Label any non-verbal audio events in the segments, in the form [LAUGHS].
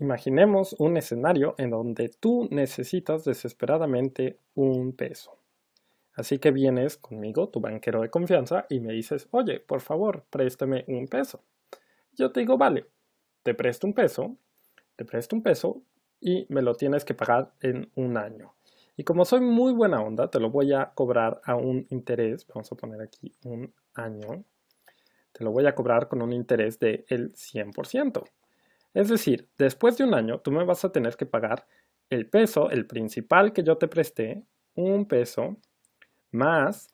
Imaginemos un escenario en donde tú necesitas desesperadamente un peso. Así que vienes conmigo, tu banquero de confianza, y me dices, oye, por favor, préstame un peso. Yo te digo, vale, te presto un peso, te presto un peso y me lo tienes que pagar en un año. Y como soy muy buena onda, te lo voy a cobrar a un interés, vamos a poner aquí un año, te lo voy a cobrar con un interés del 100%. Es decir, después de un año tú me vas a tener que pagar el peso, el principal que yo te presté, un peso, más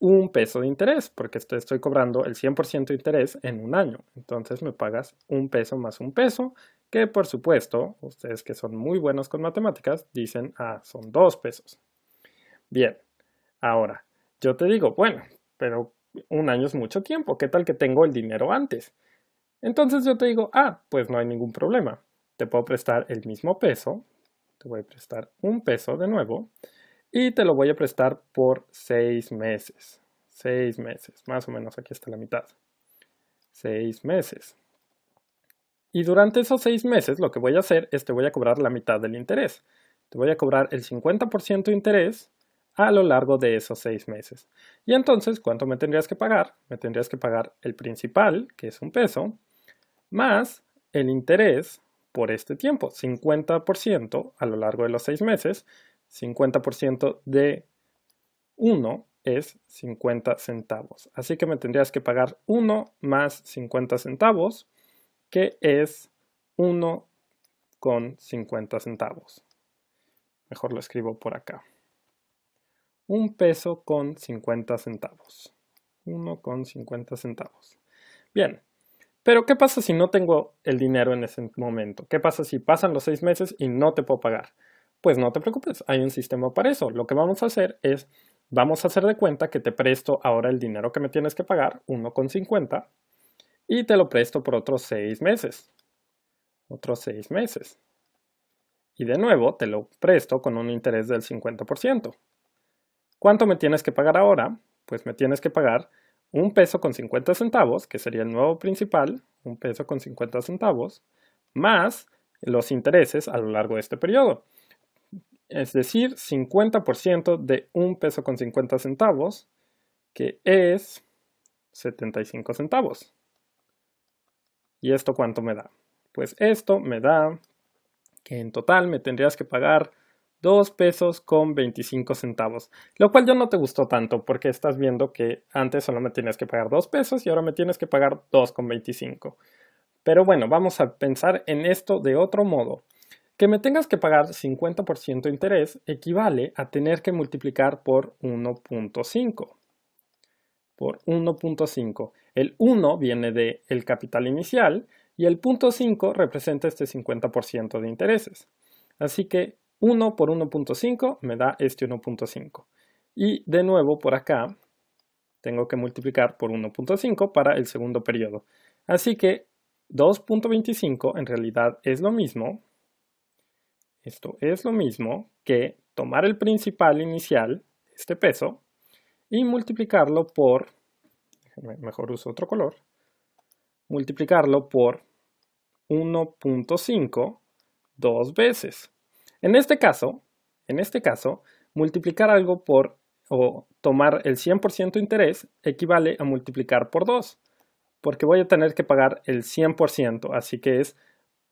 un peso de interés, porque estoy cobrando el 100% de interés en un año. Entonces me pagas un peso más un peso, que por supuesto, ustedes que son muy buenos con matemáticas, dicen, ah, son dos pesos. Bien, ahora, yo te digo, bueno, pero un año es mucho tiempo, ¿qué tal que tengo el dinero antes? Entonces yo te digo, ah, pues no hay ningún problema. Te puedo prestar el mismo peso, te voy a prestar un peso de nuevo y te lo voy a prestar por seis meses. Seis meses, más o menos aquí está la mitad. Seis meses. Y durante esos seis meses lo que voy a hacer es te voy a cobrar la mitad del interés. Te voy a cobrar el 50% de interés a lo largo de esos seis meses. Y entonces, ¿cuánto me tendrías que pagar? Me tendrías que pagar el principal, que es un peso, más el interés por este tiempo, 50% a lo largo de los seis meses, 50% de 1 es 50 centavos. Así que me tendrías que pagar 1 más 50 centavos, que es 1 con 50 centavos. Mejor lo escribo por acá. Un peso con 50 centavos. 1 con 50 centavos. Bien, pero ¿qué pasa si no tengo el dinero en ese momento? ¿Qué pasa si pasan los seis meses y no te puedo pagar? Pues no te preocupes, hay un sistema para eso. Lo que vamos a hacer es, vamos a hacer de cuenta que te presto ahora el dinero que me tienes que pagar, 1,50, y te lo presto por otros seis meses. Otros seis meses. Y de nuevo, te lo presto con un interés del 50%. ¿Cuánto me tienes que pagar ahora? Pues me tienes que pagar un peso con 50 centavos, que sería el nuevo principal, un peso con 50 centavos, más los intereses a lo largo de este periodo. Es decir, 50% de un peso con 50 centavos, que es 75 centavos. ¿Y esto cuánto me da? Pues esto me da que en total me tendrías que pagar 2 pesos con 25 centavos, lo cual yo no te gustó tanto porque estás viendo que antes solo me tienes que pagar 2 pesos y ahora me tienes que pagar 2 con 25. Pero bueno, vamos a pensar en esto de otro modo. Que me tengas que pagar 50% de interés equivale a tener que multiplicar por 1.5. Por 1.5. El 1 viene de capital inicial y el punto .5 representa este 50% de intereses. Así que 1 por 1.5 me da este 1.5. Y de nuevo por acá tengo que multiplicar por 1.5 para el segundo periodo. Así que 2.25 en realidad es lo mismo, esto es lo mismo que tomar el principal inicial, este peso, y multiplicarlo por, mejor uso otro color, multiplicarlo por 1.5 dos veces. En este caso, en este caso, multiplicar algo por o tomar el 100% interés equivale a multiplicar por 2, porque voy a tener que pagar el 100%, así que es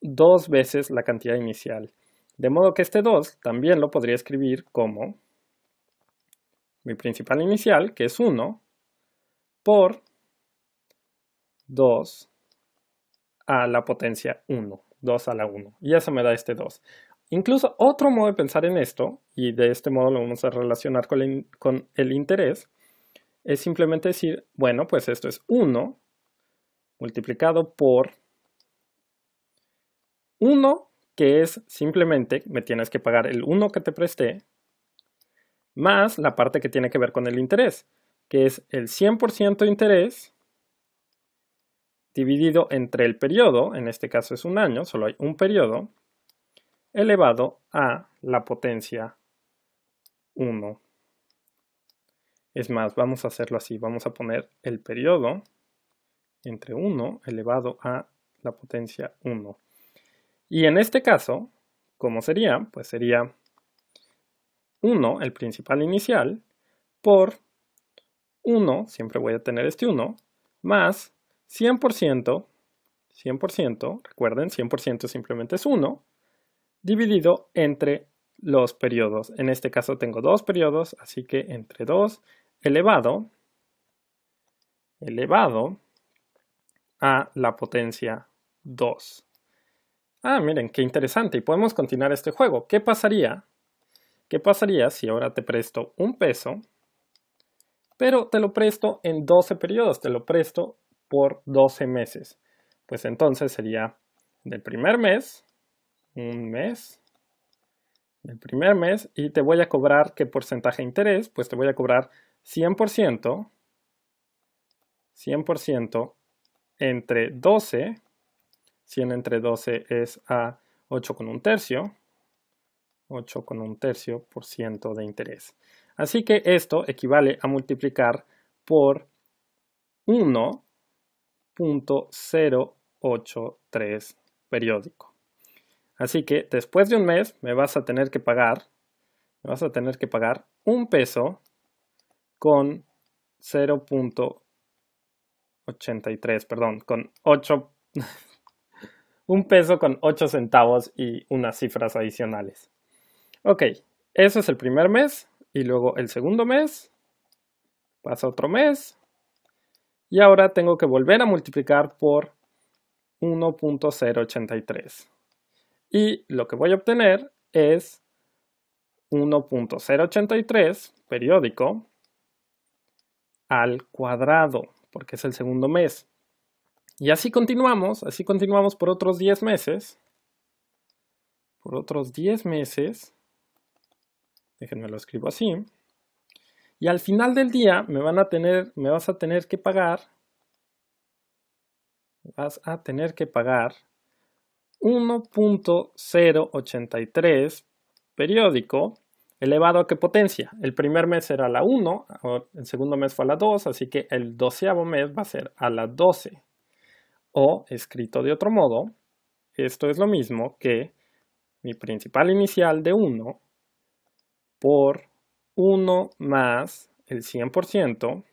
dos veces la cantidad inicial. De modo que este 2 también lo podría escribir como mi principal inicial, que es 1, por 2 a la potencia 1, 2 a la 1. Y eso me da este 2. Incluso otro modo de pensar en esto, y de este modo lo vamos a relacionar con el, interés, es simplemente decir, bueno, pues esto es 1 multiplicado por 1, que es simplemente, me tienes que pagar el 1 que te presté, más la parte que tiene que ver con el interés, que es el 100% de interés dividido entre el periodo, en este caso es un año, solo hay un periodo, elevado a la potencia 1. Es más, vamos a hacerlo así. Vamos a poner el periodo entre 1 elevado a la potencia 1. Y en este caso, ¿cómo sería? Pues sería 1, el principal inicial, por 1, siempre voy a tener este 1, más 100%, 100%, recuerden, 100% simplemente es 1, dividido entre los periodos. En este caso tengo dos periodos, así que entre 2 elevado, elevado a la potencia 2. Ah, miren, qué interesante. Y podemos continuar este juego. ¿Qué pasaría? ¿Qué pasaría si ahora te presto un peso, pero te lo presto en 12 periodos, te lo presto por 12 meses? Pues entonces sería del primer mes un mes, el primer mes, y te voy a cobrar qué porcentaje de interés, pues te voy a cobrar 100%, 100% entre 12, 100 entre 12 es a 8 con tercio, 8 tercio por ciento de interés. Así que esto equivale a multiplicar por 1.083 periódico. Así que después de un mes me vas a tener que pagar, me vas a tener que pagar un peso con 0.83, perdón, con 8, [LAUGHS] un peso con 8 centavos y unas cifras adicionales. Ok, eso es el primer mes y luego el segundo mes, pasa otro mes y ahora tengo que volver a multiplicar por 1.083. Y lo que voy a obtener es 1.083 periódico al cuadrado, porque es el segundo mes. Y así continuamos, así continuamos por otros 10 meses. Por otros 10 meses. Déjenme lo escribo así. Y al final del día me van a tener, me vas a tener que pagar. Vas a tener que pagar 1.083 periódico elevado a qué potencia. El primer mes era la 1, el segundo mes fue a la 2, así que el doceavo mes va a ser a la 12. O, escrito de otro modo, esto es lo mismo que mi principal inicial de 1 por 1 más el 100%,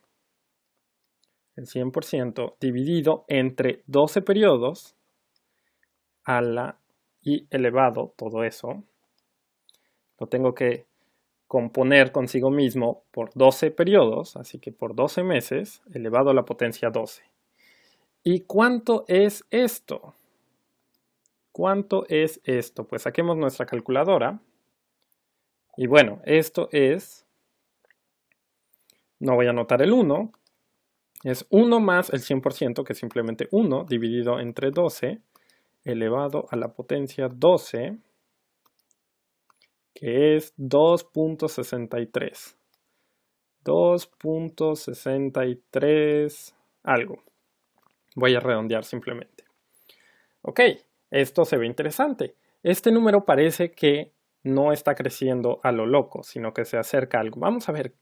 el 100% dividido entre 12 periodos, a la y elevado, todo eso, lo tengo que componer consigo mismo por 12 periodos, así que por 12 meses, elevado a la potencia 12. ¿Y cuánto es esto? ¿Cuánto es esto? Pues saquemos nuestra calculadora. Y bueno, esto es, no voy a anotar el 1, es 1 más el 100%, que es simplemente 1, dividido entre 12, elevado a la potencia 12, que es 2.63. 2.63 algo. Voy a redondear simplemente. Ok, esto se ve interesante. Este número parece que no está creciendo a lo loco, sino que se acerca algo. Vamos a ver,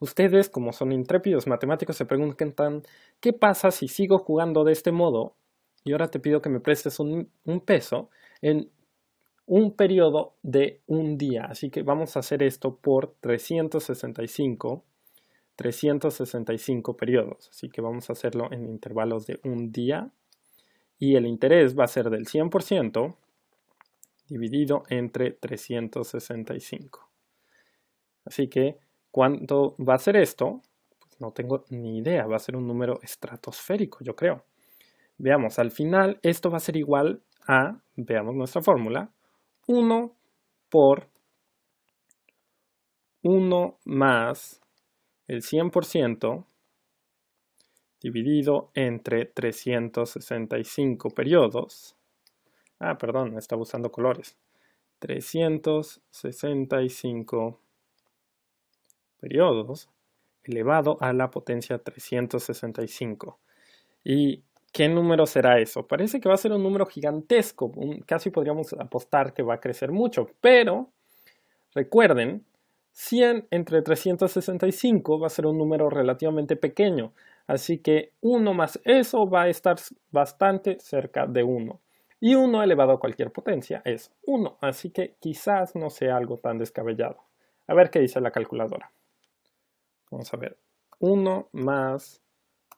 ustedes como son intrépidos matemáticos se preguntan, ¿qué pasa si sigo jugando de este modo y ahora te pido que me prestes un, peso en un periodo de un día. Así que vamos a hacer esto por 365, 365 periodos. Así que vamos a hacerlo en intervalos de un día. Y el interés va a ser del 100% dividido entre 365. Así que, ¿cuánto va a ser esto? Pues no tengo ni idea. Va a ser un número estratosférico, yo creo. Veamos, al final esto va a ser igual a, veamos nuestra fórmula, 1 por 1 más el 100% dividido entre 365 periodos. Ah, perdón, estaba usando colores. 365 periodos elevado a la potencia 365. Y ¿Qué número será eso? Parece que va a ser un número gigantesco, casi podríamos apostar que va a crecer mucho, pero recuerden, 100 entre 365 va a ser un número relativamente pequeño, así que 1 más eso va a estar bastante cerca de 1. Y 1 elevado a cualquier potencia es 1, así que quizás no sea algo tan descabellado. A ver qué dice la calculadora. Vamos a ver. 1 más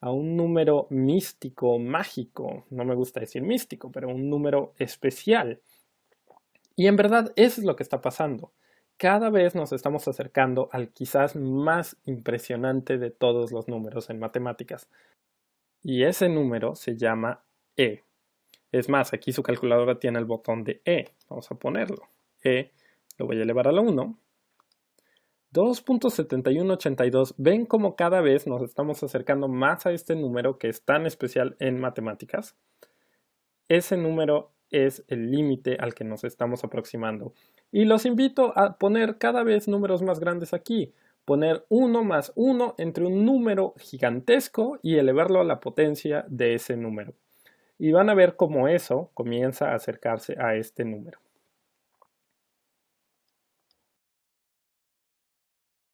a un número místico, mágico, no me gusta decir místico, pero un número especial. Y en verdad eso es lo que está pasando. Cada vez nos estamos acercando al quizás más impresionante de todos los números en matemáticas. Y ese número se llama E. Es más, aquí su calculadora tiene el botón de E. Vamos a ponerlo. E lo voy a elevar a la 1 2.7182. ¿Ven cómo cada vez nos estamos acercando más a este número que es tan especial en matemáticas? Ese número es el límite al que nos estamos aproximando. Y los invito a poner cada vez números más grandes aquí. Poner 1 más 1 entre un número gigantesco y elevarlo a la potencia de ese número. Y van a ver cómo eso comienza a acercarse a este número.